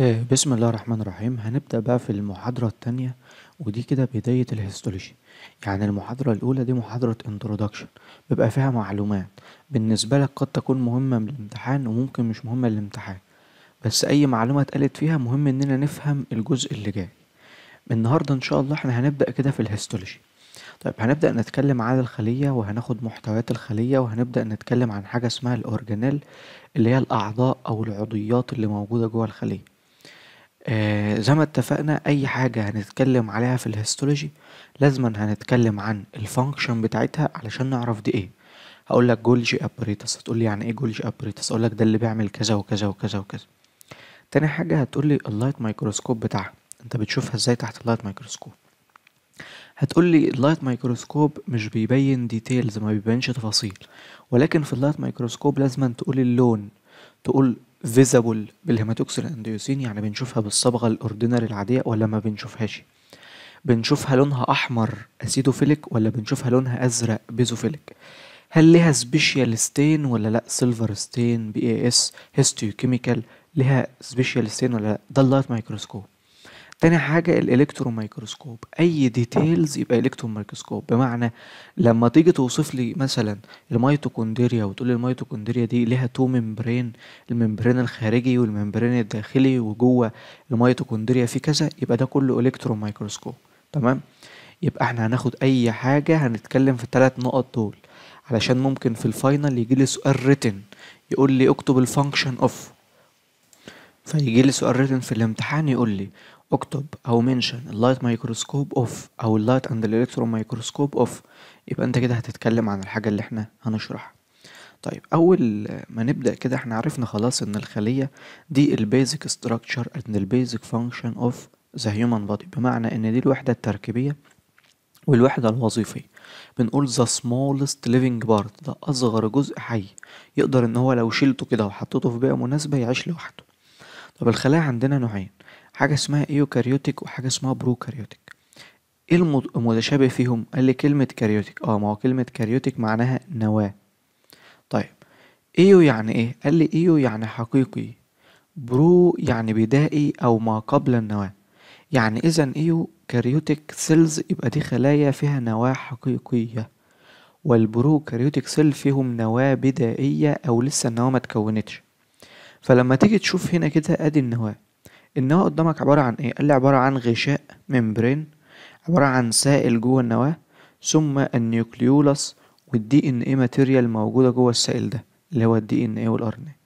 آه، بسم الله الرحمن الرحيم هنبدأ بقى في المحاضرة التانية ودي كده بداية الهيستولوجي يعني المحاضرة الأولى دي محاضرة انترودكشن بيبقى فيها معلومات بالنسبة لك قد تكون مهمة من الامتحان وممكن مش مهمة للامتحان بس أي معلومة اتقالت فيها مهم إننا نفهم الجزء اللي جاي النهاردة إن شاء الله احنا هنبدأ كده في الهيستولوجي طيب هنبدأ نتكلم عن الخلية وهناخد محتويات الخلية وهنبدأ نتكلم عن حاجة اسمها الأورجانيل اللي هي الأعضاء أو العضويات اللي موجودة جوه الخلية آه زي ما اتفقنا اي حاجة هنتكلم عليها في الهيستولوجي لازما هنتكلم عن الفانكشن بتاعتها علشان نعرف دي ايه هقول لك جولجي ابريتس هتقول لي يعني ايه جولجي ابريتس اقول لك ده اللي بيعمل كذا وكذا وكذا وكذا تاني حاجة هتقول لي اللايت مايكروسكوب بتاعها انت بتشوفها ازاي تحت اللايت مايكروسكوب هتقول لي اللايت مايكروسكوب مش بيبين ديتيلز ما بيبينش تفاصيل ولكن في اللايت مايكروسكوب لازما تقول اللون تقول فيزابل بالهيماتوكسل اندوسين يعني بنشوفها بالصبغه الاوردينري العاديه ولا ما بنشوفهاش بنشوفها لونها احمر اسيدوفيليك ولا بنشوفها لونها ازرق بيزوفيليك هل لها سبيشال ستين ولا لا سيلفر ستين بي اي اس كيميكال لها سبيشال ستين ولا لا ده اللايت مايكروسكوب تاني حاجة الالكترون مايكروسكوب اي ديتيلز يبقى الكترون مايكروسكوب بمعنى لما تيجي توصف لي مثلا الميتوكوندريا وتقول لي الميتوكوندريا دي ليها تو ممبرين الممبرين الخارجي والممبرين الداخلي وجوه الميتوكوندريا في كذا يبقى ده كله الكترون مايكروسكوب تمام يبقى احنا هناخد اي حاجة هنتكلم في التلات نقط دول علشان ممكن في الفاينل يجي لي سؤال ريتن يقول لي اكتب الفانكشن اوف فيجي لي سؤال ريتن في الامتحان يقول لي اكتب او منشن اللايت مايكروسكوب اوف او اللايت اند الالكترون مايكروسكوب اوف يبقى انت كده هتتكلم عن الحاجه اللي احنا هنشرحها طيب اول ما نبدا كده احنا عرفنا خلاص ان الخليه دي البيزك ستراكشر اند البيزك فانكشن اوف ذا هيومن بودي بمعنى ان دي الوحده التركيبيه والوحده الوظيفيه بنقول ذا سمولست ليفنج بارت ده اصغر جزء حي يقدر ان هو لو شيلته كده وحطيته في بيئه مناسبه يعيش لوحده طب الخلايا عندنا نوعين حاجة اسمها ايوكاريوتيك وحاجة اسمها بروكاريوتيك ايه المتشابه فيهم قال لي كلمة كاريوتيك اه ما هو كلمة كاريوتيك معناها نواة طيب ايو يعني ايه قال لي ايو يعني حقيقي برو يعني بدائي او ما قبل النواة يعني اذا ايو كاريوتيك سيلز يبقى دي خلايا فيها نواة حقيقية والبرو كاريوتيك سيل فيهم نواة بدائية او لسه النواة ما تكونتش فلما تيجي تشوف هنا كده ادي النواة النواة قدامك عبارة عن ايه؟ قال لي عبارة عن غشاء ممبرين عبارة عن سائل جوه النواة ثم النيوكليولس والدي ان ايه ماتيريال موجودة جوه السائل ده اللي هو الدي ان ايه والار ان ايه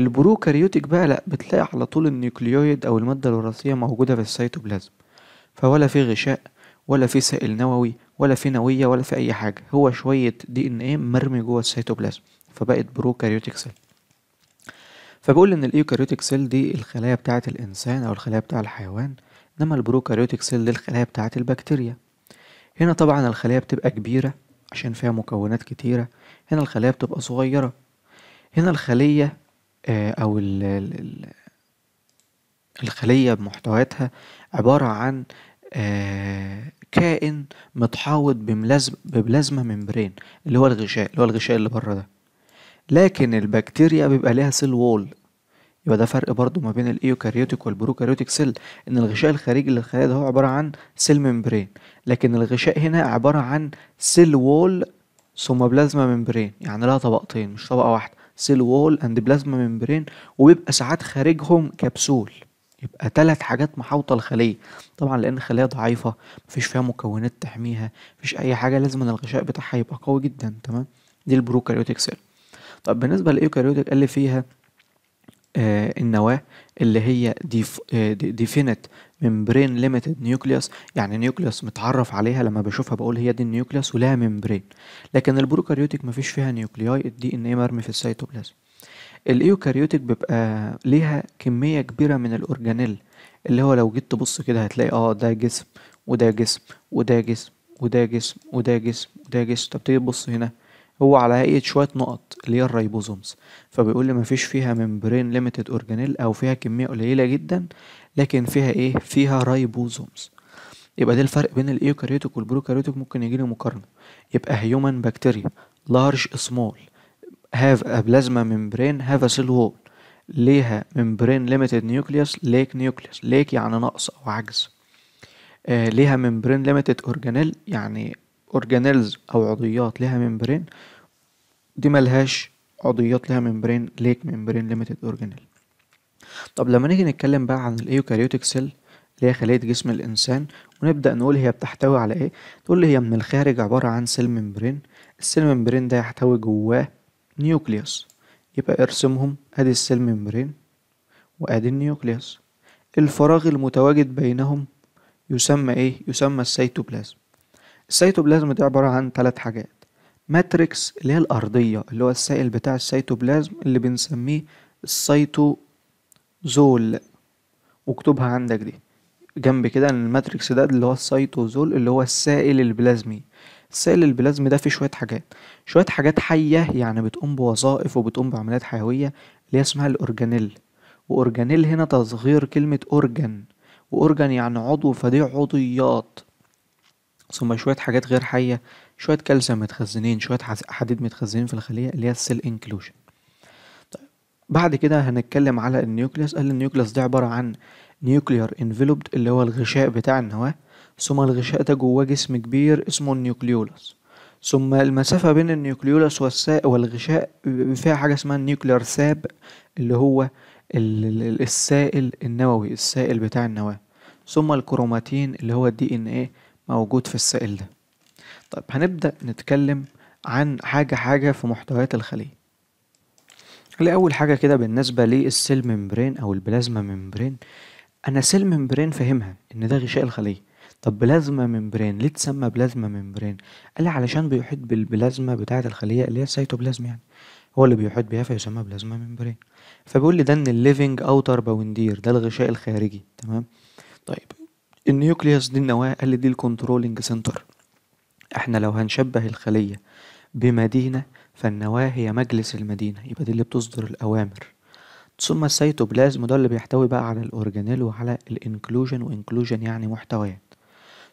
البروكاريوتيك بقى لا بتلاقي على طول النيوكليويد او المادة الوراثية موجودة في السيتوبلازم فولا في غشاء ولا في سائل نووي ولا في نوية ولا في اي حاجة هو شوية دي ان ايه مرمي جوه السيتوبلازم فبقت بروكاريوتيك سيل فبقول ان الايوكاريوتيك سيل دي الخلايا بتاعه الانسان او الخلايا بتاع الحيوان انما البروكاريوتيك سيل دي الخلايا بتاعه البكتيريا هنا طبعا الخلايا بتبقى كبيره عشان فيها مكونات كتيره هنا الخلايا بتبقى صغيره هنا الخليه آه، او الخليه بمحتوياتها عباره عن آه، كائن متحوط ببلازما ميمبرين اللي هو الغشاء اللي هو الغشاء اللي بره ده لكن البكتيريا بيبقى ليها سيل وول يبقى ده فرق برضو ما بين الايوكاريوتيك والبروكاريوتيك سيل ان الغشاء الخارجي للخلايا ده هو عباره عن سيل ممبرين لكن الغشاء هنا عباره عن سيل وول ثم بلازما ممبرين يعني لها طبقتين مش طبقه واحده سيل وول اند بلازما ممبرين وبيبقى ساعات خارجهم كبسول يبقى ثلاث حاجات محاوطه الخليه طبعا لان الخليه ضعيفه مفيش فيها مكونات تحميها مفيش اي حاجه لازم الغشاء بتاعها يبقى قوي جدا تمام دي البروكاريوتيك سيل طب بالنسبة للإيوكاريوتك اللي فيها آه النواة اللي هي ديف آه ديفينت ممبرين ليميتد نيوكليوس يعني نيوكليوس متعرف عليها لما بشوفها بقول هي دي النيوكليوس ولها ممبرين لكن البروكاريوتك مفيش فيها نيوكلياي الدي ان اي مرمي في السيتوبلازم الايوكاريوتك بيبقى ليها كميه كبيره من الاورجانيل اللي هو لو جيت تبص كده هتلاقي اه ده جسم وده جسم وده جسم وده جسم وده جسم وده جسم طب تيجي تبص هنا هو على هيئة شوية نقط اللي هي الرايبوزومز فبيقول لي مفيش فيها ممبرين ليميتد اورجانيل او فيها كمية قليلة جدا لكن فيها ايه فيها رايبوزومز يبقى ده الفرق بين الايوكاريوتيك والبروكاريوتيك ممكن يجي مقارنة يبقى هيومن بكتيريا لارج سمول هاف ا بلازما ممبرين هاف ا سيل وول ليها ممبرين ليميتد نيوكليوس ليك نيوكليوس ليك يعني نقص او عجز آه ليها ممبرين ليميتد اورجانيل يعني اورجانيلز او عضويات لها ممبرين دي ملهاش عضويات لها ممبرين ليك ممبرين ليميتد اورجانيل طب لما نيجي نتكلم بقى عن الايوكاريوتيك سيل اللي هي خلية جسم الإنسان ونبدأ نقول هي بتحتوي على إيه؟ تقول لي هي من الخارج عبارة عن سيل ممبرين السيل ممبرين ده يحتوي جواه نيوكليوس يبقى ارسمهم أدي السيل ممبرين وأدي النيوكليوس الفراغ المتواجد بينهم يسمى إيه؟ يسمى السيتوبلازم السيتوبلازم ده عبارة عن ثلاث حاجات ماتريكس اللي هي الأرضية اللي هو السائل بتاع السيتوبلازم اللي بنسميه السيتوزول واكتبها عندك دي جنب كده الماتريكس ده اللي هو السيتوزول اللي هو السائل البلازمي السائل البلازمي ده فيه شوية حاجات شوية حاجات حية يعني بتقوم بوظائف وبتقوم بعمليات حيوية اللي هي اسمها الأورجانيل وأورجانيل هنا تصغير كلمة أورجان وأورجان يعني عضو فدي عضويات ثم شوية حاجات غير حية شوية كالسيوم متخزنين شوية حديد متخزنين في الخلية اللي هي السيل انكلوجن طيب بعد كده هنتكلم على النيوكليوس قال النيوكليوس ده عبارة عن نيوكليار انفلوبد اللي هو الغشاء بتاع النواة ثم الغشاء ده جواه جسم كبير اسمه النيوكليولس ثم المسافة بين النيوكليولس والغشاء فيها حاجة اسمها النيوكليار ساب اللي هو السائل النووي السائل بتاع النواة ثم الكروماتين اللي هو الدي ان ايه موجود في السائل ده طيب هنبدأ نتكلم عن حاجة حاجة في محتويات الخلية لأول حاجة كده بالنسبة للسيل ممبرين أو البلازما ممبرين أنا سيل ممبرين فاهمها إن ده غشاء الخلية طب بلازما ممبرين ليه تسمى بلازما ممبرين؟ قال علشان بيحيط بالبلازما بتاعة الخلية اللي هي السيتوبلازم يعني هو اللي بيحيط بيها فيسمى بلازما ممبرين فبيقول لي ده ان الليفنج اوتر باوندير ده الغشاء الخارجي تمام طيب النيوكليوس دي النواة قال لي دي الكنترولنج سنتر احنا لو هنشبه الخلية بمدينة فالنواة هي مجلس المدينة يبقى دي اللي بتصدر الأوامر ثم السيتوبلازم ده اللي بيحتوي بقى على الأورجانيل وعلى الانكلوجن وانكلوجن يعني محتويات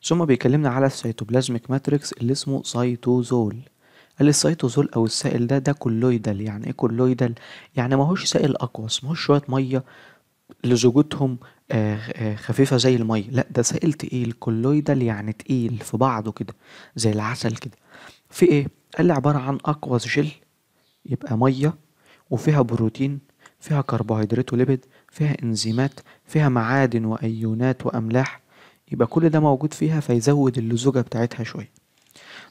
ثم بيكلمنا على السيتوبلازميك ماتريكس اللي اسمه سيتوزول قال السيتوزول او السائل ده ده كولويدال يعني ايه كولويدال يعني هوش سائل اقوس هوش شويه ميه لزوجتهم آه، آه، خفيفة زي المية لا ده سائل تقيل كلويدال يعني تقيل في بعضه كده زي العسل كده في ايه قال لي عبارة عن اقوى جل يبقى مية وفيها بروتين فيها كربوهيدرات وليبيد فيها انزيمات فيها معادن وايونات واملاح يبقى كل ده موجود فيها فيزود اللزوجه بتاعتها شويه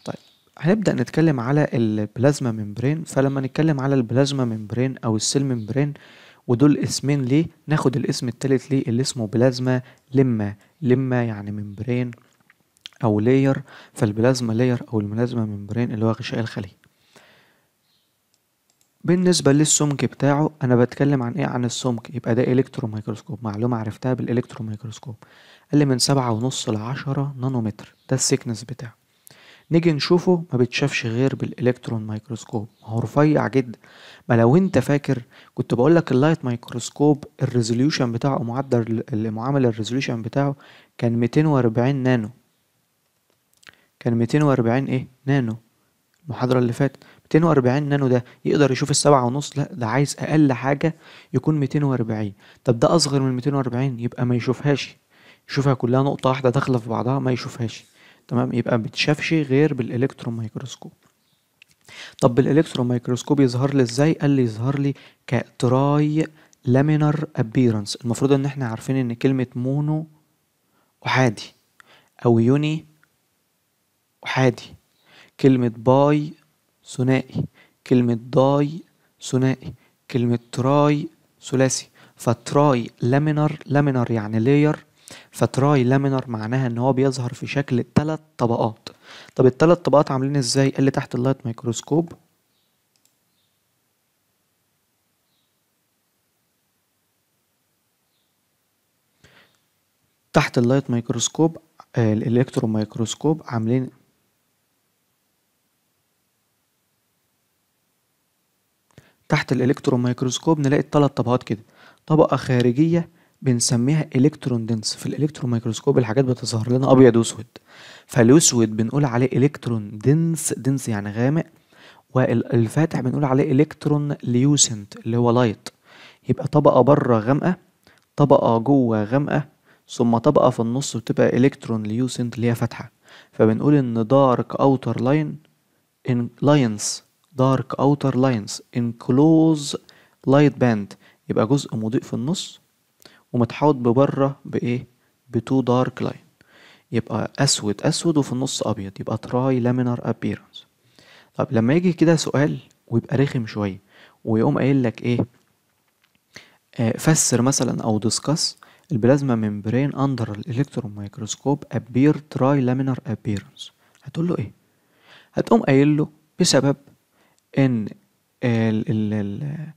طيب هنبدا نتكلم على البلازما ممبرين فلما نتكلم على البلازما ممبرين او السيل ممبرين ودول اسمين ليه ناخد الاسم التالت ليه اللي اسمه بلازما لما لما يعني ممبرين او لاير فالبلازما لاير او البلازما ممبرين اللي هو غشاء الخليه بالنسبة للسمك بتاعه أنا بتكلم عن إيه عن السمك يبقى ده مايكروسكوب معلومة عرفتها مايكروسكوب اللي من سبعة ونص لعشرة نانومتر ده السيكنس بتاعه نيجي نشوفه ما بتشافش غير بالالكترون مايكروسكوب هو رفيع جدا ما لو انت فاكر كنت بقول لك اللايت مايكروسكوب الريزوليوشن بتاعه معدل المعامل الريزوليوشن بتاعه كان 240 نانو كان 240 ايه نانو المحاضرة اللي فاتت 240 نانو ده يقدر يشوف السبعة ونص لا ده عايز أقل حاجة يكون 240 طب ده أصغر من 240 يبقى ما يشوفهاش يشوفها كلها نقطة واحدة داخلة في بعضها ما يشوفهاش تمام يبقى ما غير بالالكترون مايكروسكوب طب بالالكترون مايكروسكوب يظهر لي ازاي قال لي يظهر لي كتراي لامينر ابيرنس المفروض ان احنا عارفين ان كلمه مونو احادي او يوني احادي كلمه باي ثنائي كلمه داي ثنائي كلمه تراي ثلاثي فتراي لامينر لامينر يعني لاير فتراي لامينر معناها ان هو بيظهر في شكل ثلاث طبقات طب الثلاث طبقات عاملين ازاي اللي تحت اللايت ميكروسكوب تحت اللايت ميكروسكوب آه، الالكترون ميكروسكوب عاملين تحت الالكترون ميكروسكوب نلاقي الثلاث طبقات كده طبقة خارجية بنسميها الكترون دنس في الالكترون مايكروسكوب الحاجات بتظهر لنا ابيض واسود فالاسود بنقول عليه الكترون دنس دنس يعني غامق والفاتح بنقول عليه الكترون ليوسنت اللي هو لايت يبقى طبقه بره غامقه طبقه جوه غامقه ثم طبقه في النص بتبقى الكترون ليوسنت اللي هي فاتحه فبنقول ان دارك اوتر لاين ان لاينز دارك اوتر لاينز انكلوز لايت باند يبقى جزء مضيء في النص ومتحوط ببره بايه بتو دارك لاين يبقى اسود اسود وفي النص ابيض يبقى تراي لامينار ابيرنس طب لما يجي كده سؤال ويبقى رخم شويه ويقوم قايل لك ايه آه فسر مثلا او ديسكاس البلازما ممبرين اندر الالكترون مايكروسكوب ابير تراي لامينار ابيرنس هتقول له ايه هتقوم قايل له بسبب ان ال ال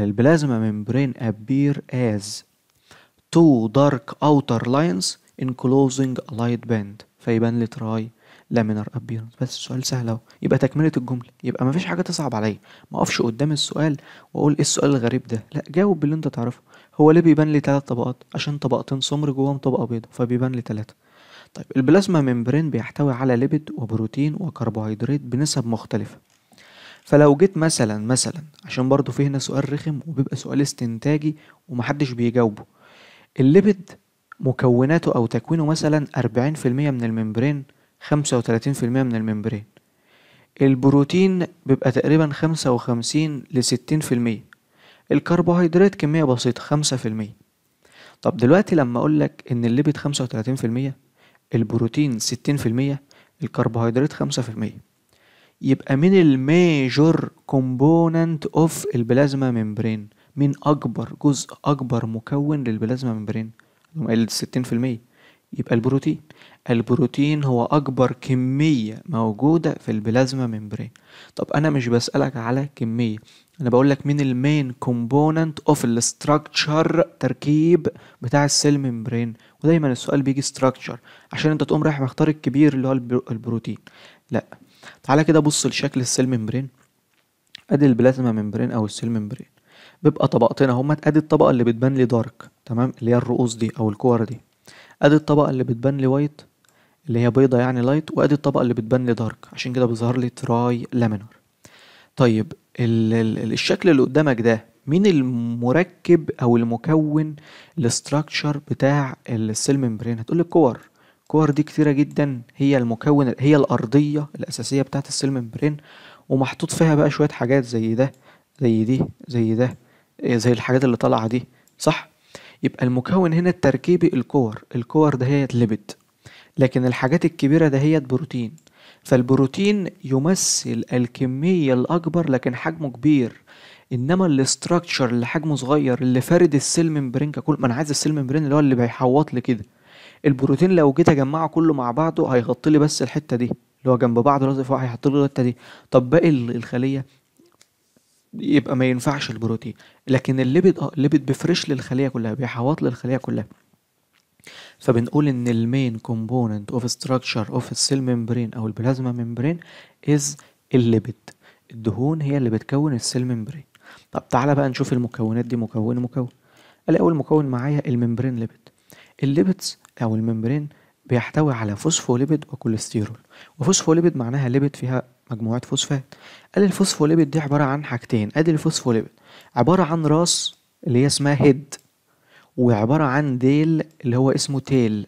البلازما ممبرين ابير از two dark outer lines enclosing a light band فيبان لي تراي لامينر ابيرنس بس سؤال سهل اهو يبقى تكمله الجمله يبقى مفيش حاجه تصعب عليا ما اقفش قدام السؤال واقول ايه السؤال الغريب ده لا جاوب باللي انت تعرفه هو ليه بيبان لي ثلاث طبقات عشان طبقتين سمر جواهم طبقه بيضاء فبيبان لي ثلاثه طيب البلازما ممبرين بيحتوي على ليبيد وبروتين وكربوهيدرات بنسب مختلفه فلو جيت مثلا مثلا عشان برضو في هنا سؤال رخم وبيبقى سؤال استنتاجي ومحدش بيجاوبه الليبيد مكوناته أو تكوينه مثلا 40% من الممبرين 35% من الممبرين البروتين بيبقى تقريبا 55 ل 60% الكربوهيدرات كمية بسيطة 5% طب دلوقتي لما أقول لك إن الليبيد 35% البروتين 60% الكربوهيدرات 5% يبقى من الميجور كومبوننت اوف البلازما ممبرين من أكبر جزء أكبر مكون للبلازما ممبرين في 60% يبقى البروتين البروتين هو أكبر كمية موجودة في البلازما ممبرين طب أنا مش بسألك على كمية أنا بقولك مين المين كومبوننت أوف الاستراكتشر تركيب بتاع السيل ممبرين ودايما السؤال بيجي استراكتشر عشان أنت تقوم رايح مختار الكبير اللي هو البروتين لأ تعالى كده بص لشكل السيل ممبرين أدي البلازما ممبرين أو السيل ممبرين بيبقى طبقتين اهمت ادي الطبقه اللي بتبان لي دارك تمام اللي هي الرؤوس دي او الكور دي ادي الطبقه اللي بتبان لي وايت اللي هي بيضه يعني لايت وادي الطبقه اللي بتبان لي دارك عشان كده بيظهر لي تراي لامينر طيب الـ الـ الشكل اللي قدامك ده مين المركب او المكون الاستراكشر بتاع السيل ميمبرين هتقول لي الكور الكور دي كتيره جدا هي المكون هي الارضيه الاساسيه بتاعه السيل ميمبرين ومحطوط فيها بقى شويه حاجات زي ده زي دي زي ده إيه زي الحاجات اللي طالعة دي صح؟ يبقى المكون هنا التركيبي الكور الكور ده هي ليبيد لكن الحاجات الكبيرة ده هي بروتين فالبروتين يمثل الكمية الأكبر لكن حجمه كبير انما الاستراكشر اللي حجمه صغير اللي فارد السيل ممبرين ككل ما انا عايز السيل ممبرين اللي هو اللي بيحوط لي كده البروتين لو جيت اجمعه كله مع بعضه هيغطي لي بس الحته دي اللي هو جنب بعضه لازق واحد هيحط له الحته دي طب باقي الخليه يبقى ما ينفعش البروتين لكن الليبيد اه الليبيد بيفرش للخليه كلها بيحوط للخليه كلها فبنقول ان المين كومبوننت اوف ستراكشر اوف السيل ميمبرين او البلازما ميمبرين از الليبيد الدهون هي اللي بتكون السيل ميمبرين طب تعالى بقى نشوف المكونات دي مكون مكون الاول اول مكون معايا الممبرين ليبيد الليبيدز او الممبرين بيحتوي على فوسفوليبيد وكوليسترول وفوسفوليبيد معناها ليبيد فيها مجموعة فوسفات قال الفوسفوليبيد دي عباره عن حاجتين ادي الفوسفوليبيد عباره عن راس اللي هي اسمها هيد وعباره عن ديل اللي هو اسمه تيل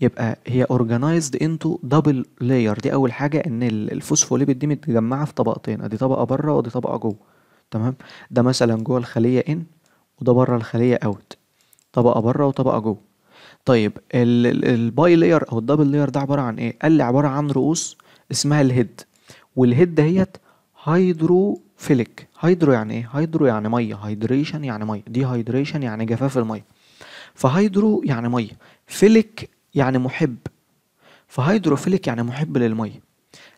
يبقى هي اورجانيزد انتو دبل لاير دي اول حاجه ان الفوسفوليبيد دي متجمعه في طبقتين ادي طبقه بره ودي طبقه جوه تمام ده مثلا جوه الخليه ان وده بره الخليه اوت طبقه بره وطبقه جوه طيب الباي لاير او الدبل لاير ده عباره عن ايه قال لي عباره عن رؤوس اسمها الهيد والهيد دهيت هيدروفيليك هيدرو يعني ايه هيدرو يعني ميه هيدريشن يعني ميه دي هيدريشن يعني جفاف الميه فهيدرو يعني ميه فيليك يعني محب فهيدروفيليك يعني محب للميه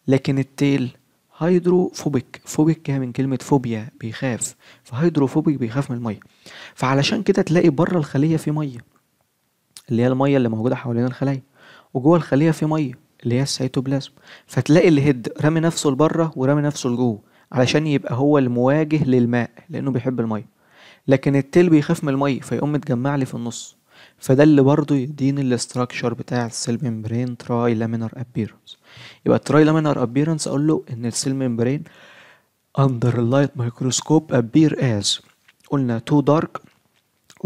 لكن التيل هيدروفوبيك فوبيك جاي من كلمة فوبيا بيخاف فهيدروفوبيك بيخاف من المية فعلشان كده تلاقي بره الخلية في مية اللي هي المية اللي موجودة حوالين الخلية وجوه الخلية في مية اللي هي السيتوبلازم فتلاقي الهيد رامي نفسه لبره ورامي نفسه لجوه علشان يبقى هو المواجه للماء لانه بيحب الميه لكن التيل بيخاف من الميه فيقوم متجمع لي في النص فده اللي برضه يديني الاستراكشر بتاع السيل ميمبرين تراي لامينار ابيرنس يبقى تراي لامينار ابيرنس اقول له ان السيل ميمبرين اندر اللايت مايكروسكوب appear از قلنا تو دارك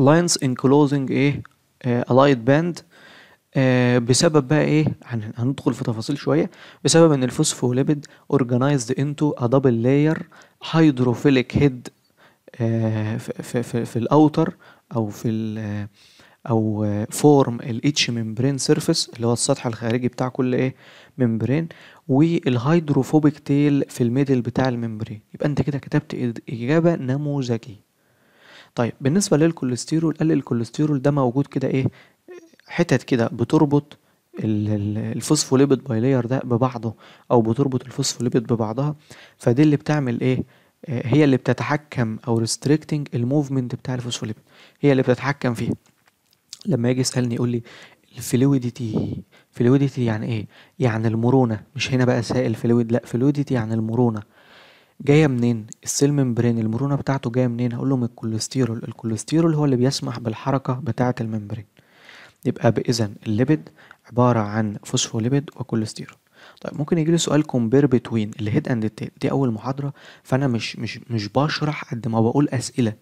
lines انكلوزنج ايه a باند آه، بسبب بقى ايه هندخل في تفاصيل شويه بسبب ان الفوسفوليبيد اورجانايزد انتو ا دبل لاير هيدروفيليك هيد في, في, في الاوتر او في او فورم الاتش ممبرين سيرفيس اللي هو السطح الخارجي بتاع كل ايه ممبرين والهيدروفوبيك تيل في الميدل بتاع الممبرين يبقى انت كده كتبت اجابه نموذجيه طيب بالنسبه للكوليسترول قال الكوليسترول ده موجود كده ايه حتت كده بتربط الفوسفوليبيد لاير ده ببعضه او بتربط الفوسفوليبيد ببعضها فدي اللي بتعمل ايه آه، هي اللي بتتحكم او ريستريكتنج الموفمنت بتاع الفوسفوليبيد هي اللي بتتحكم فيه لما يجي يسالني يقول لي الفلويديتي فلويديتي يعني ايه يعني المرونه مش هنا بقى سائل فلويد لا فلويديتي يعني المرونه جايه منين السيل ممبرين المرونه بتاعته جايه منين هقول من الكوليسترول الكوليسترول هو اللي بيسمح بالحركه بتاعه الممبرين يبقى بإذن الليبيد عبارة عن فوسفوليبيد وكوليسترول طيب ممكن يجي لي سؤال كومبير بتوين الهيد اند التيل دي اول محاضره فانا مش مش مش بشرح قد ما بقول اسئله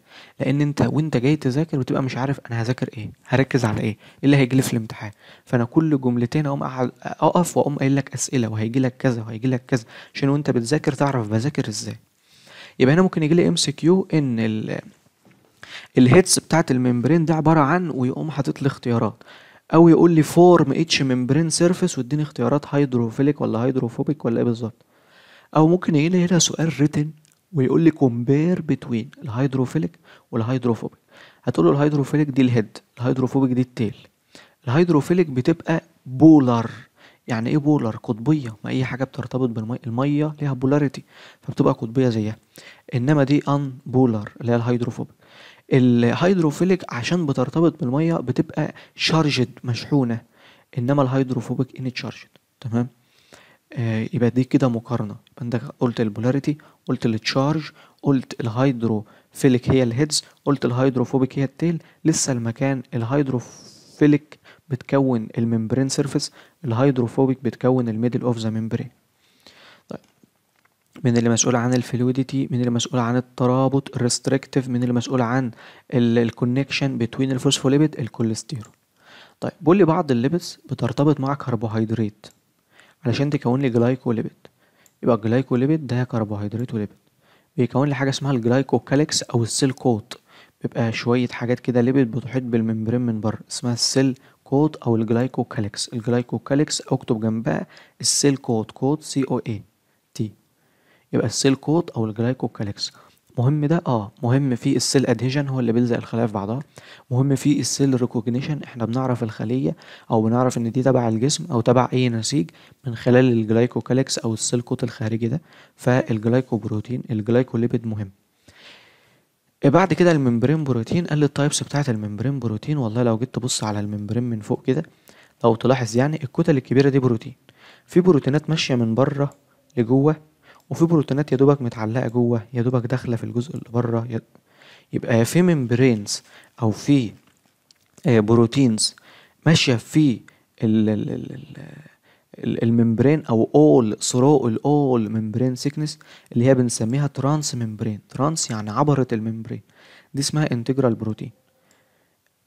لان انت وانت جاي تذاكر بتبقى مش عارف انا هذاكر ايه هركز على إيه،, ايه اللي هيجي لي في الامتحان فانا كل جملتين اقوم اقف واقوم قايل لك اسئله وهيجي لك كذا وهيجي لك كذا عشان وانت بتذاكر تعرف بذاكر ازاي يبقى هنا ممكن يجي لي ام سي كيو ان الهيتس بتاعت الممبرين ده عباره عن ويقوم حاطط لي اختيارات او يقول لي فورم اتش ممبرين سيرفيس واديني اختيارات هيدروفيليك ولا هيدروفوبيك ولا ايه بالظبط او ممكن يجي لي هنا سؤال ريتن ويقول لي كومبير بتوين الهيدروفيليك والهيدروفوبيك هتقول له الهيدروفيليك دي الهيد الهيدروفوبيك دي التيل الهيدروفيليك بتبقى بولر يعني ايه بولر قطبيه ما اي حاجه بترتبط بالميه الميه ليها بولاريتي فبتبقى قطبيه زيها انما دي ان بولر اللي هي الهيدروفوبيك الهيدروفيليك عشان بترتبط بالميه بتبقى شارجد مشحونه انما الهيدروفوبيك ان تشارجد تمام آه يبقى دي كده مقارنه يبقى انت قلت البولاريتي قلت التشارج قلت الهيدروفيليك هي الهيدز قلت الهيدروفوبيك هي التيل لسه المكان الهيدروفيليك بتكون الممبرين سيرفيس الهيدروفوبيك بتكون الميدل اوف ذا ممبرين من اللي مسؤول عن الفلويديتي من اللي مسؤول عن الترابط الريستريكتيف من اللي مسؤول عن الكونكشن بتوين الفوسفوليبيد الكوليسترول طيب بيقول لي بعض الليبس بترتبط مع كربوهيدرات علشان تكون لي جلايكوليبيد يبقى الجلايكوليبيد ده كربوهيدرات وليبيد بيكون لي حاجه اسمها الجلايكوكاليكس او السيل كوت بيبقى شويه حاجات كده ليبيد بتحيط بالممبرين من بره اسمها السيل كوت او الجلايكوكاليكس الجلايكوكاليكس اكتب جنبها السيل كوت كوت سي او ايه يبقى السيل كوت او الجلايكوكاليكس مهم ده اه مهم في السيل ادهيجن هو اللي بيلزق الخلايا في بعضها مهم في السيل ريكوجنيشن احنا بنعرف الخليه او بنعرف ان دي تبع الجسم او تبع اي نسيج من خلال الجلايكوكاليكس او السيل كوت الخارجي ده الجلايكو ليبيد مهم إيه، بعد كده الممبرين بروتين قال لي التايبس بتاعه الممبرين بروتين والله لو جيت تبص على الممبرين من فوق كده لو تلاحظ يعني الكتل الكبيره دي بروتين في بروتينات ماشيه من بره لجوه وفي بروتينات يا دوبك متعلقه جوه يا دوبك داخله في الجزء اللي بره يبقى في ممبرينز او في آه، بروتينز ماشيه في الممبرين او اول ثرو الاول ممبرين سيكنس اللي هي بنسميها ترانس ممبرين ترانس يعني عبرت الممبرين دي اسمها انتجرال بروتين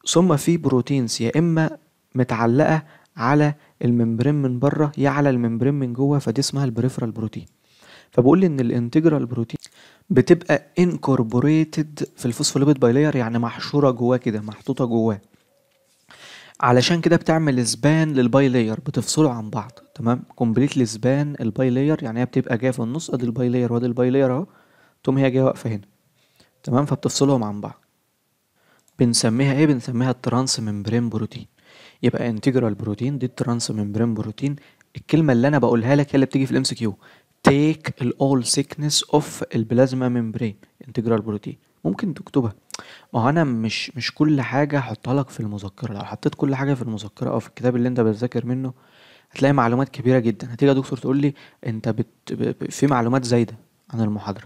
ثم في بروتينز يا اما متعلقه على الممبرين من بره يا على الممبرين من جوه فدي اسمها البريفرال بروتين فبقول لي ان الانتجرال بروتين بتبقى انكوربوريتد في الفوسفوليبيد بايلير يعني محشوره جواه كده محطوطه جواه علشان كده بتعمل سبان للباي لاير بتفصله عن بعض تمام كومبليتلي سبان الباي لاير يعني هي بتبقى جايه في النص ادي الباي لاير وادي الباي لاير اهو تقوم هي جايه واقفه هنا تمام فبتفصلهم عن بعض بنسميها ايه بنسميها الترانس ممبرين بروتين يبقى انتجرال بروتين دي الترانس ممبرين بروتين الكلمه اللي انا بقولها لك هي اللي بتيجي في الام سي كيو take الاول سيكنس اوف البلازما ميمبرين انتجرال بروتين ممكن تكتبها ما هو انا مش مش كل حاجه احطها لك في المذكره لو حطيت كل حاجه في المذكره او في الكتاب اللي انت بتذاكر منه هتلاقي معلومات كبيره جدا هتيجي يا دكتور تقول لي انت بت... في معلومات زايده عن المحاضره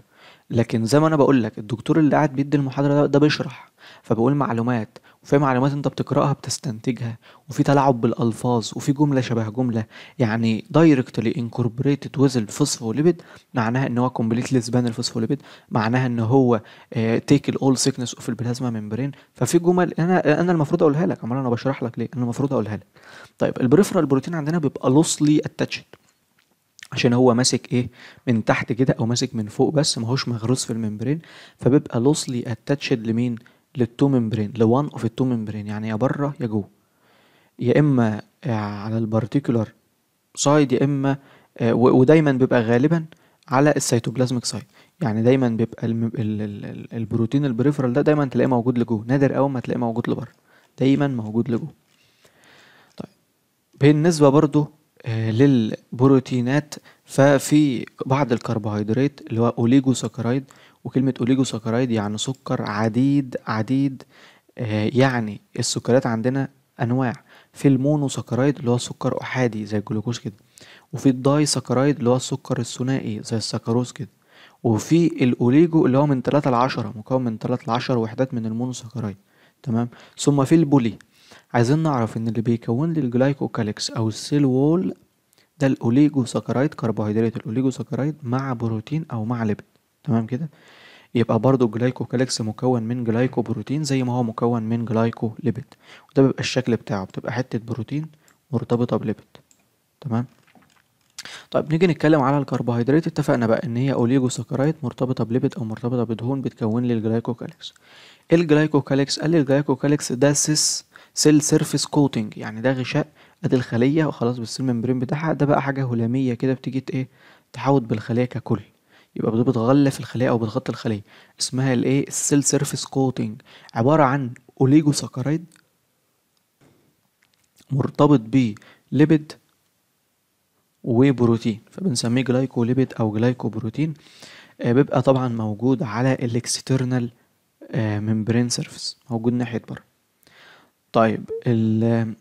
لكن زي ما انا بقول لك الدكتور اللي قاعد بيدي المحاضره ده, ده بيشرح فبقول معلومات وفي معلومات انت بتقراها بتستنتجها وفي تلاعب بالالفاظ وفي جمله شبه جمله يعني دايركتلي انكوربريتد ويز الفوسفوليبيد معناها ان هو كومبليتلي سبان الفوسفوليبيد معناها ان هو تيك الاول سيكنس اوف البلازما ممبرين ففي جمل انا انا المفروض اقولها لك عمال انا بشرح لك ليه انا المفروض اقولها لك طيب البريفرال بروتين عندنا بيبقى لوسلي اتاتشد عشان هو ماسك ايه من تحت كده او ماسك من فوق بس ماهوش مغروس في الممبرين فبيبقى لوسلي اتاتشد لمين للتو ممبرين لوان اوف التو ممبرين يعني يا بره يا جوه يا اما آه، على البارتيكولار سايد يا اما آه، ودايما بيبقى غالبا على السيتوبلازمك سايد يعني دايما بيبقى البروتين البريفرال ده دايما تلاقيه موجود لجوه نادر قوي ما تلاقيه موجود لبره دايما موجود لجوه طيب بالنسبه برضو آه، للبروتينات ففي بعض الكربوهيدرات اللي هو اوليجوساكرايد وكلمة أوليجوساكرايد يعني سكر عديد عديد آه، يعني السكريات عندنا أنواع في المونوساكرايد اللي هو السكر أحادي زي الجلوكوز كده وفي الداي ساكرايد اللي هو السكر الثنائي زي السكروز كده وفي الأوليجو اللي هو من ثلاثة لعشرة مكون من ثلاثة لعشرة وحدات من المونوساكرايد تمام ثم في البولي عايزين نعرف ان اللي بيكون لي الجلايكوكاليكس او السيل وول ده سكرايد كربوهيدرات الاوليجو سكرايد مع بروتين او مع لبن تمام كده يبقى برضو الجلايكوكاليكس مكون من جلايكو بروتين زي ما هو مكون من جلايكو جلايكوليبيد وده بيبقى الشكل بتاعه بتبقى حتة بروتين مرتبطة بليبيد تمام طيب نيجي نتكلم على الكربوهيدرات اتفقنا بقى ان هي اوليجو سكرايت مرتبطه بليبيد او مرتبطه بدهون بتكون لي الجلايكو الجلايكوكاليكس قال لي الجلايكوكاليكس ده سيس سيل سيرفيس كوتنج يعني ده غشاء ادي الخليه وخلاص بالسيل ممبرين بتاعها ده بقى حاجه هلاميه كده بتيجي ايه تحوط بالخليه ككل يبقى بتغلف الخلية أو بتغطي الخلية اسمها الإيه السيل سيرفيس كوتنج عبارة عن أوليجو سكرايد مرتبط بليبيد وبروتين فبنسميه جلايكوليبيد أو جلايكوبروتين آه بيبقى طبعا موجود على الاكسترنال آه ممبرين سيرفيس موجود ناحية بره طيب ال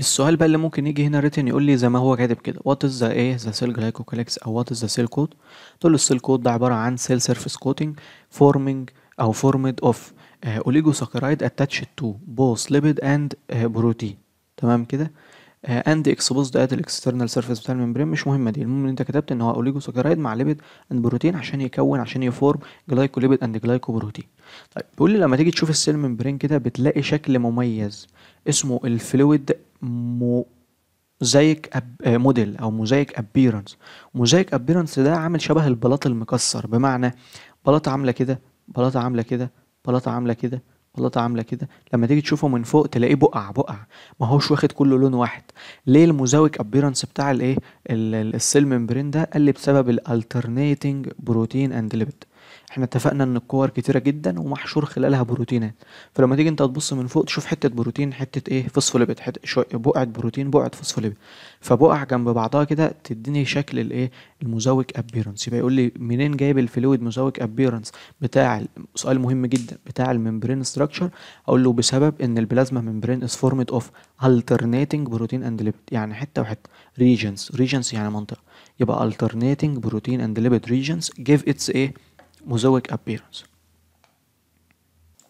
السؤال بقى اللي ممكن يجي هنا ريتن يقول لي زي ما هو كاتب كده وات از ذا ايه ذا سيل جلايكوكاليكس او وات از ذا سيل كود تقول له السيل كود ده عباره عن سيل سيرفيس كوتنج فورمينج او فورميد اوف اوليجوساكرايد اتاتش تو بوث ليبيد اند بروتين تمام كده اند اكسبوز ات الاكسترنال سيرفيس بتاع الممبرين مش مهمه دي المهم ان انت كتبت ان هو اوليجوساكرايد مع ليبيد اند بروتين عشان يكون عشان يفورم جلايكوليبيد اند جلايكوبروتين طيب بيقول لي لما تيجي تشوف السيل ممبرين كده بتلاقي شكل مميز اسمه الفلويد مو موزايك موديل او موزايك ابيرنس موزايك ابيرنس ده عامل شبه البلاط المكسر بمعنى بلاطه عامله كده بلاطه عامله كده بلاطه عامله كده غلطة عاملة كده لما تيجي تشوفه من فوق تلاقيه بقع بقع ما هوش واخد كله لون واحد ليه المزاوج ابيرنس بتاع الايه السيل ممبرين ده قال لي بسبب الالترنيتنج بروتين اند ليبيد احنا اتفقنا ان الكور كتيره جدا ومحشور خلالها بروتينات فلما تيجي انت تبص من فوق تشوف حته بروتين حته ايه فوسفوليبيد حته بقعه بروتين بقعه فوسفوليبيد فبقع جنب بعضها كده تديني شكل الايه المزوج ابيرنس يبقى يقول لي منين جايب الفلويد مزوج ابيرنس بتاع سؤال مهم جدا بتاع الممبرين ستراكشر اقول له بسبب ان البلازما ممبرين از فورمد اوف alternating بروتين اند ليبيد يعني حته وحته regions ريجنز يعني منطقه يبقى alternating بروتين اند ليبيد regions give its ايه مزوج ابيرنس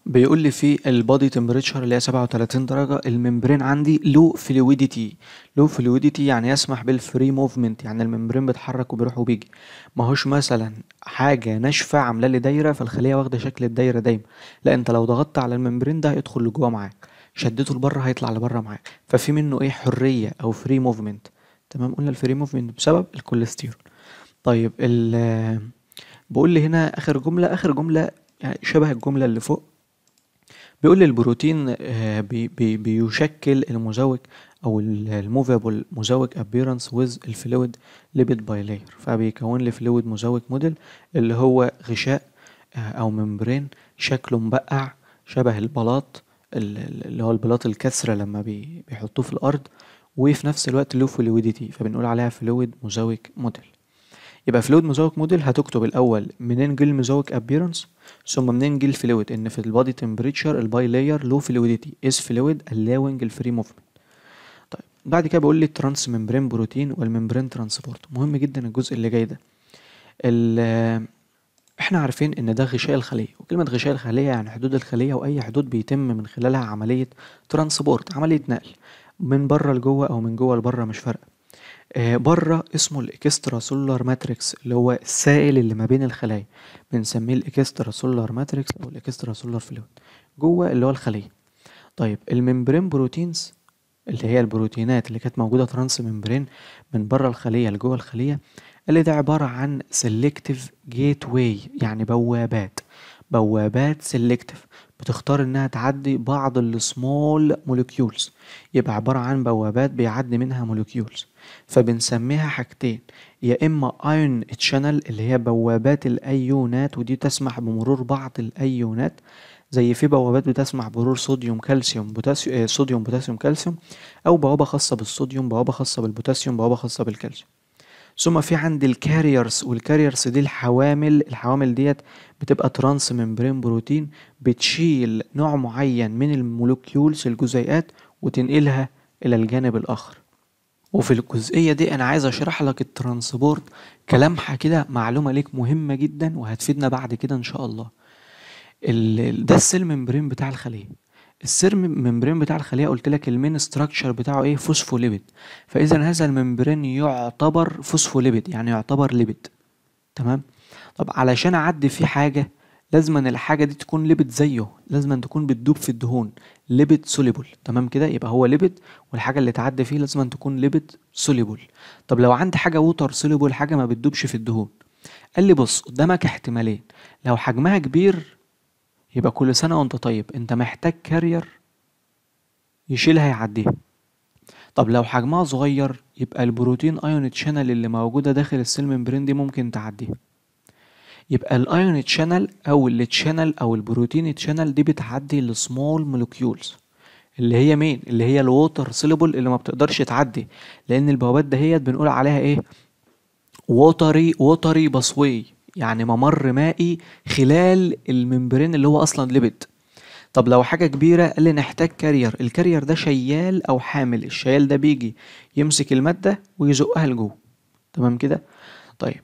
بيقول لي في البادي تمبريتشر اللي هي 37 درجه الممبرين عندي لو فلويديتي لو فلويديتي يعني يسمح بالفري موفمنت يعني الممبرين بيتحرك وبيروح وبيجي هوش مثلا حاجه ناشفه عامله لي دايره فالخليه واخده شكل الدايره دايما لا انت لو ضغطت على الممبرين ده هيدخل لجوه معاك شدته لبره هيطلع لبره معاك ففي منه ايه حريه او فري موفمنت تمام قلنا الفري موفمنت بسبب الكوليسترول طيب ال بقول لي هنا اخر جمله اخر جمله يعني شبه الجمله اللي فوق بيقول لي البروتين آه، بي بي بيشكل المزوج او الموفابل مزوج ابيرنس ويز الفلويد ليبيد باي لاير فبيكون لي فلويد مزوج موديل اللي هو غشاء آه، او ممبرين شكله مبقع شبه البلاط اللي هو البلاط الكسره لما بيحطوه في الارض وفي نفس الوقت له فلويدتي فبنقول عليها فلويد مزوج موديل يبقى فلويد لود موديل هتكتب الاول منين جه المزوج ابييرنس ثم منين جه الفلويد ان في البادي تمبريتشر الباي لاير لو فلويديتي از فلويد الاونج الفري موفمنت طيب بعد كده بيقول لي ترانس ممبرين بروتين والممبرين ترانسبورت مهم جدا الجزء اللي جاي ده احنا عارفين ان ده غشاء الخليه وكلمه غشاء الخليه يعني حدود الخليه واي حدود بيتم من خلالها عمليه ترانسبورت عمليه نقل من بره لجوه او من جوه لبره مش فارقه آه، بره اسمه الاكسترا سولار ماتريكس اللي هو السائل اللي ما بين الخلايا بنسميه الاكسترا سولار ماتريكس او الاكسترا سولار فلويد جوه اللي هو الخليه طيب الممبرين بروتينز اللي هي البروتينات اللي كانت موجوده ترانس ممبرين من بره الخليه لجوه الخليه اللي ده عباره عن سيلكتيف جيت واي يعني بوابات بوابات سيلكتيف بتختار انها تعدي بعض السمول مولكيولز يبقى عبارة عن بوابات بيعدي منها مولكيولز فبنسميها حاجتين يا اما ايون تشانل اللي هي بوابات الايونات ودي تسمح بمرور بعض الايونات زي في بوابات بتسمح برور صوديوم كالسيوم بوتاسيوم صوديوم بوتاسيوم كالسيوم او بوابة خاصة بالصوديوم بوابة خاصة بالبوتاسيوم بوابة خاصة بالكالسيوم ثم في عندي الكاريرز والكاريرز دي الحوامل الحوامل ديت بتبقى ترانس ممبرين بروتين بتشيل نوع معين من المولوكيولز الجزيئات وتنقلها الى الجانب الاخر وفي الجزئية دي أنا عايز أشرح لك الترانسبورت كلمحة كده معلومة ليك مهمة جدا وهتفيدنا بعد كده إن شاء الله ده السيل ممبرين بتاع الخلية السيرم ممبرين بتاع الخليه قلت لك المين ستراكشر بتاعه ايه فوسفوليبيد فاذا هذا الممبرين يعتبر فوسفوليبيد يعني يعتبر ليبيد تمام طب علشان اعدي فيه حاجه لازما الحاجه دي تكون ليبيد زيه لازما تكون بتدوب في الدهون ليبيد سوليبل تمام كده يبقى هو ليبيد والحاجه اللي تعدي فيه لازما تكون ليبيد سوليبل طب لو عندي حاجه ووتر سوليبل حاجه ما بتدوبش في الدهون قال لي بص قدامك احتمالين لو حجمها كبير يبقى كل سنة وأنت طيب أنت محتاج كارير يشيلها يعديها طب لو حجمها صغير يبقى البروتين ايون تشانل اللي موجودة داخل السيل ممبرين دي ممكن تعديها يبقى الايون تشانل او التشانل او البروتين تشانل دي بتعدي السمول مولكيولز اللي هي مين اللي هي الووتر سيلبل اللي ما بتقدرش تعدي لان البوابات دهيت بنقول عليها ايه ووتري ووتري باسوي يعني ممر مائي خلال الممبرين اللي هو اصلا ليبيد طب لو حاجه كبيره قال لي نحتاج كارير الكارير ده شيال او حامل الشيال ده بيجي يمسك الماده ويزقها لجوه تمام كده طيب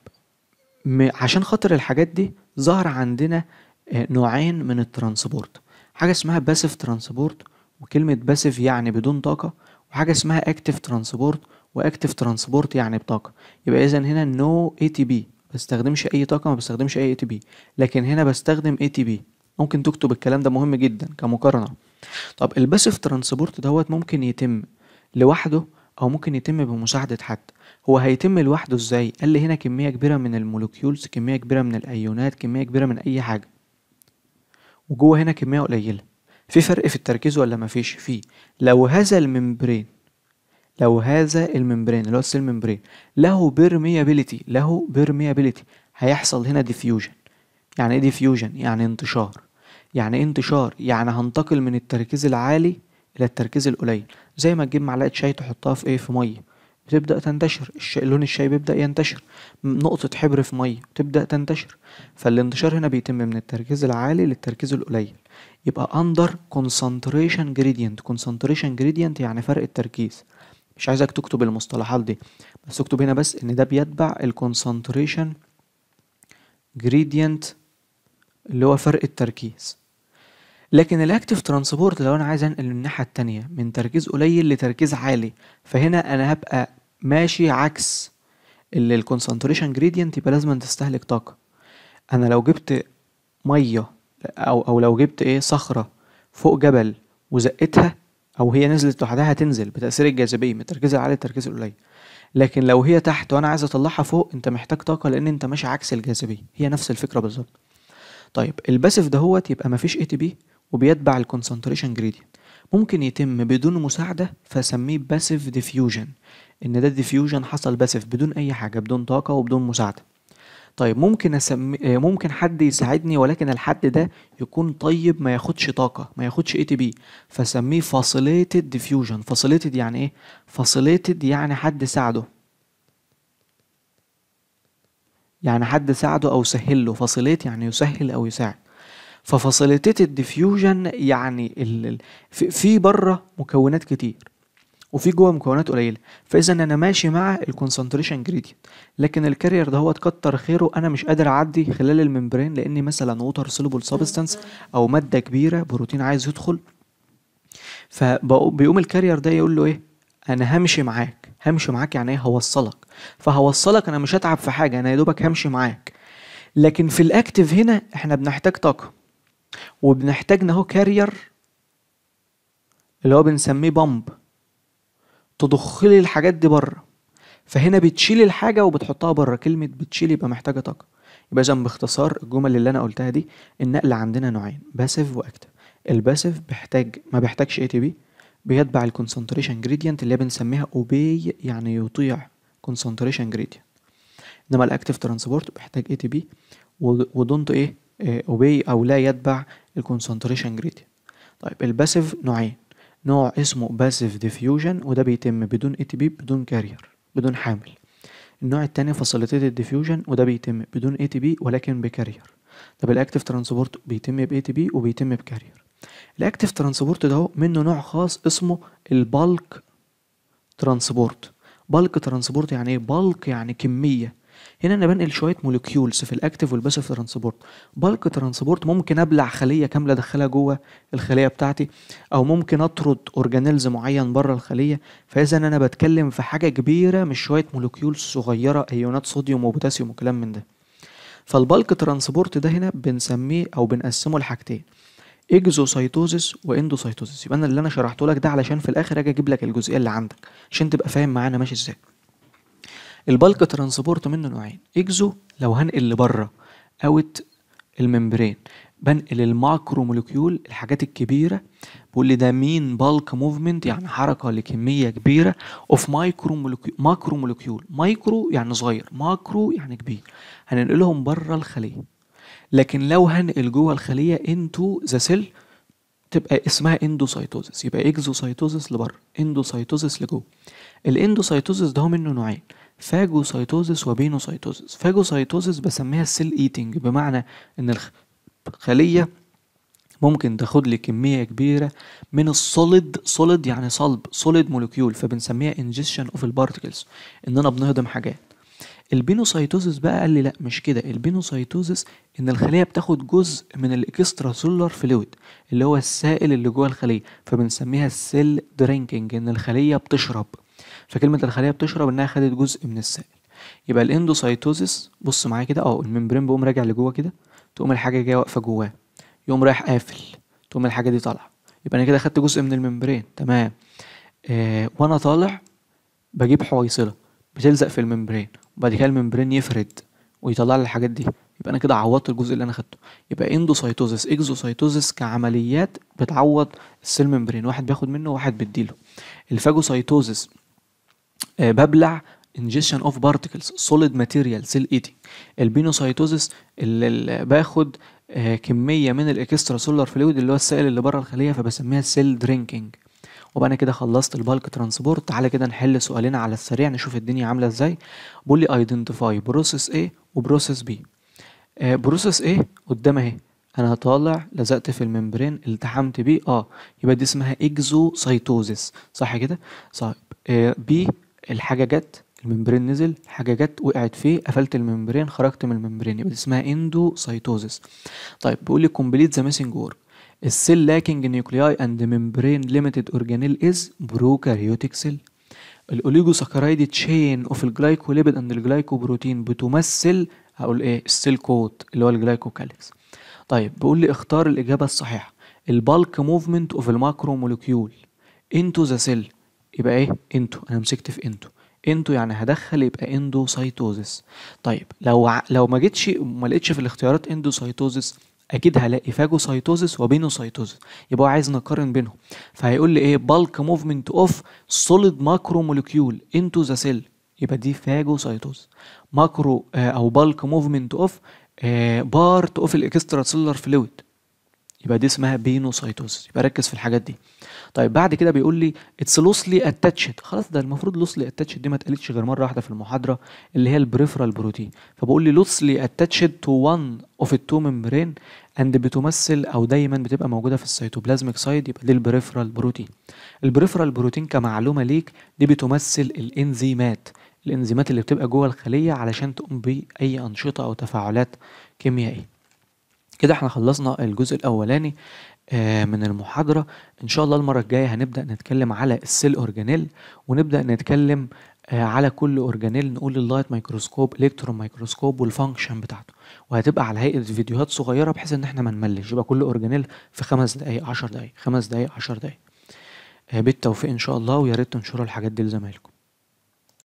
عشان خاطر الحاجات دي ظهر عندنا آه، نوعين من الترانسبورت حاجه اسمها باسيف ترانسبورت وكلمه باسيف يعني بدون طاقه وحاجه اسمها اكتف ترانسبورت واكتف ترانسبورت يعني بطاقه يبقى اذا هنا نو اي تي بي بستخدمش اي طاقه ما بستخدمش اي اي بي لكن هنا بستخدم اي تي بي ممكن تكتب الكلام ده مهم جدا كمقارنه طب الباسيف ترانسبورت دوت ممكن يتم لوحده او ممكن يتم بمساعده حد هو هيتم لوحده ازاي قال لي هنا كميه كبيره من المولكيولز كميه كبيره من الايونات كميه كبيره من اي حاجه وجوه هنا كميه قليله في فرق في التركيز ولا مفيش فيه لو هذا الممبرين لو هذا الممبرين اللي هو السيل ممبرين له بيرميابيليتي له بيرميابيليتي هيحصل هنا ديفيوجن يعني ايه ديفيوجن يعني انتشار يعني ايه انتشار يعني هنتقل من التركيز العالي الى التركيز القليل زي ما تجيب معلقه شاي تحطها في ايه في ميه بتبدا تنتشر الش... لون الشاي بيبدا ينتشر نقطه حبر في ميه بتبدا تنتشر فالانتشار هنا بيتم من التركيز العالي للتركيز القليل يبقى اندر كونسنتريشن جريدينت كونسنتريشن جريدينت يعني فرق التركيز مش عايزك تكتب المصطلحات دي بس اكتب هنا بس ان ده بيتبع الكونسنتريشن جريدينت اللي هو فرق التركيز لكن الاكتف ترانسبورت لو انا عايز انقل من الناحيه التانية من تركيز قليل لتركيز عالي فهنا انا هبقى ماشي عكس اللي الكونسنتريشن جريدينت يبقى لازم تستهلك طاقه انا لو جبت ميه او او لو جبت ايه صخره فوق جبل وزقتها او هي نزلت لوحدها هتنزل بتاثير الجاذبيه من التركيز العالي للتركيز القليل لكن لو هي تحت وانا عايز اطلعها فوق انت محتاج طاقه لان انت ماشي عكس الجاذبيه هي نفس الفكره بالظبط طيب الباسيف دهوت يبقى مفيش اي تي بي وبيتبع الكونسنتريشن جريدينت ممكن يتم بدون مساعده فاسميه باسيف ديفيوجن ان ده ديفيوجن حصل باسيف بدون اي حاجه بدون طاقه وبدون مساعده طيب ممكن أسمي آه، ممكن حد يساعدني ولكن الحد ده يكون طيب ما ياخدش طاقة ما ياخدش اي تي بي فسميه فاسيليتد ديفيوجن فاسيليتد يعني ايه فاسيليتد يعني حد ساعده يعني حد ساعده او سهل له فاسيليت يعني يسهل او يساعد ففاسيليتيتد ديفيوجن يعني في بره مكونات كتير وفي جوه مكونات قليله فاذا انا ماشي مع الكونسنتريشن جريدينت لكن الكارير ده هو اتكتر خيره انا مش قادر اعدي خلال الممبرين لاني مثلا ووتر سوليبل سبستانس او ماده كبيره بروتين عايز يدخل فبيقوم الكارير ده يقول له ايه انا همشي معاك همشي معاك يعني ايه هوصلك فهوصلك انا مش هتعب في حاجه انا يا دوبك همشي معاك لكن في الاكتف هنا احنا بنحتاج طاقه وبنحتاج اهو كارير اللي هو بنسميه بامب تضخلي الحاجات دي بره فهنا بتشيلي الحاجه وبتحطها بره كلمه بتشيلي يبقى محتاجه طاقه يبقى اذا باختصار الجمل اللي انا قلتها دي النقل عندنا نوعين باسيف واكتف الباسيف بيحتاج ما بيحتاجش اي تي بي بيتبع الكونسنتريشن جريدينت اللي بنسميها اوبي يعني يطيع كونسنتريشن جريدينت انما الاكتف ترانسبورت بيحتاج اي تي بي ودونت ايه اوبي او لا يتبع الكونسنتريشن جريدينت طيب الباسيف نوعين نوع اسمه باسيف ديفيوجن وده بيتم بدون بي بدون كارير بدون حامل النوع التاني فاسيليتيتد ديفيوجن وده بيتم بدون اي تي بي ولكن بكارير طب الاكتيف ترانسبورت بيتم باي تي بي وبيتم بكارير الاكتيف ترانسبورت ده منه نوع خاص اسمه البالك ترانسبورت بالك ترانسبورت يعني ايه بالك يعني كميه هنا انا بنقل شويه مولكيولز في الاكتيف والباسيف ترانسبورت بالك ترانسبورت ممكن ابلع خليه كامله ادخلها جوه الخليه بتاعتي او ممكن اطرد اورجانيلز معين بره الخليه فاذا انا بتكلم في حاجه كبيره مش شويه مولكيولز صغيره ايونات صوديوم وبوتاسيوم وكلام من ده فالبالك ترانسبورت ده هنا بنسميه او بنقسمه لحاجتين اكزوسايتوزس واندوسايتوزس يبقى انا اللي انا شرحته لك ده علشان في الاخر اجي اجيب لك الجزئيه اللي عندك عشان تبقى فاهم معانا ماشي ازاي البلك ترانسبورت منه نوعين اكزو لو هنقل لبره اوت الممبرين بنقل الماكرو موليكيول الحاجات الكبيره بقول لي ده مين بالك موفمنت يعني حركه لكميه كبيره اوف مايكرو موليكيول ماكرو موليكيول مايكرو يعني صغير ماكرو يعني كبير هننقلهم بره الخليه لكن لو هنقل جوه الخليه انتو ذا سيل تبقى اسمها اندوسايتوزس يبقى اكزوسايتوزس لبره اندوسايتوزس لجوه الاندوسايتوزس ده هو منه نوعين فاجوسايتوزس وبينوسايتوزس فاجوسايتوزس بسميها السيل ايتنج بمعنى ان الخليه ممكن تاخد لي كميه كبيره من السوليد سوليد يعني صلب سوليد مولكيول فبنسميها انجيشن اوف البارتكلز ان انا بنهضم حاجات البينوسايتوزس بقى قال لي لا مش كده البينوسايتوزس ان الخليه بتاخد جزء من الاكسترا سولار فلويد اللي هو السائل اللي جوه الخليه فبنسميها السيل درينكينج ان الخليه بتشرب فكلمه الخليه بتشرب انها خدت جزء من السائل يبقى الاندوسايتوزس بص معايا كده اه الممبرين بيقوم راجع لجوه كده تقوم الحاجه جايه واقفه جواه يقوم رايح قافل تقوم الحاجه دي طالعه يبقى انا كده خدت جزء من الممبرين تمام آه وانا طالع بجيب حويصله بتلزق في الممبرين وبعد كده الممبرين يفرد ويطلع لي الحاجات دي يبقى انا كده عوضت الجزء اللي انا خدته يبقى اندوسايتوزس اكزوسايتوزس كعمليات بتعوض السيل ممبرين واحد بياخد منه وواحد بديله الفاجوسايتوزس آه، ببلع انجيشن اوف بارتكلز سوليد ماتيريال سيل ايتي البينوسايتوزس اللي باخد آه، كميه من الاكسترا سولار فلويد اللي هو السائل اللي بره الخليه فبسميها سيل درينكينج وبقى انا كده خلصت البالك ترانسبورت تعالى كده نحل سؤالين على السريع نشوف الدنيا عامله ازاي بقول لي ايدنتيفاي بروسيس ايه وبروسيس بي بروسيس ايه قدام اهي انا طالع لزقت في الممبرين التحمت بيه اه يبقى دي اسمها اكزوسايتوزيس صح كده صح طيب، آه بي الحاجه جت الممبرين نزل حاجه جت وقعت فيه قفلت الممبرين خرجت من الممبرين يبقى دي اسمها اندوسايتوزيس طيب بيقول لي كومبليت ذا ميسنج وورك السيل لاكينج نيوكلياي اند ميمبرين ليميتد اورجانيل از بروكاريوتيك سيل الاوليجوساكرايد تشين اوف الجلايكوليبيد اند الجلايكوبروتين بتمثل هقول ايه السيل كوت اللي هو الجلايكوكاليكس طيب بيقول لي اختار الاجابه الصحيحه البالك موفمنت اوف الماكرو مولكيول انتو ذا سيل يبقى ايه انتو انا مسكت في انتو انتو يعني هدخل يبقى اندوسايتوزيس طيب لو لو ما جتش ما لقيتش في الاختيارات اندوسايتوزيس اكيد هلاقي فاجوسايتوزس وبينوسايتوزس يبقى هو عايز نقارن بينهم فهيقول لي ايه بالك موفمنت اوف سوليد ماكرو مولكيول انتو ذا سيل يبقى دي فاجوسايتوز ماكرو آه او بالك موفمنت اوف بارت اوف الاكسترا سيلولار فلويد يبقى دي اسمها بينوسايتوز يبقى ركز في الحاجات دي طيب بعد كده بيقول لي اتس لوسلي اتاتشد خلاص ده المفروض لوسلي اتاتشد دي ما اتقالتش غير مره واحده في المحاضره اللي هي البريفرال بروتين فبقول لي لوسلي اتاتشد تو وان اوف التو ممبرين اند بتمثل او دايما بتبقى موجوده في السيتوبلازميك سايد يبقى دي البريفرال بروتين البريفرال بروتين كمعلومه ليك دي بتمثل الانزيمات الانزيمات اللي بتبقى جوه الخليه علشان تقوم باي انشطه او تفاعلات كيميائيه كده احنا خلصنا الجزء الاولاني آه، من المحاضرة إن شاء الله المرة الجاية هنبدأ نتكلم على السيل أورجانيل ونبدأ نتكلم آه، على كل أورجانيل نقول اللايت مايكروسكوب إلكترون مايكروسكوب والفانكشن بتاعته وهتبقى على هيئة فيديوهات صغيرة بحيث إن إحنا ما نملش يبقى كل أورجانيل في خمس دقايق عشر دقايق خمس دقايق عشر دقايق آه، بالتوفيق إن شاء الله ويا ريت تنشروا الحاجات دي لزمايلكم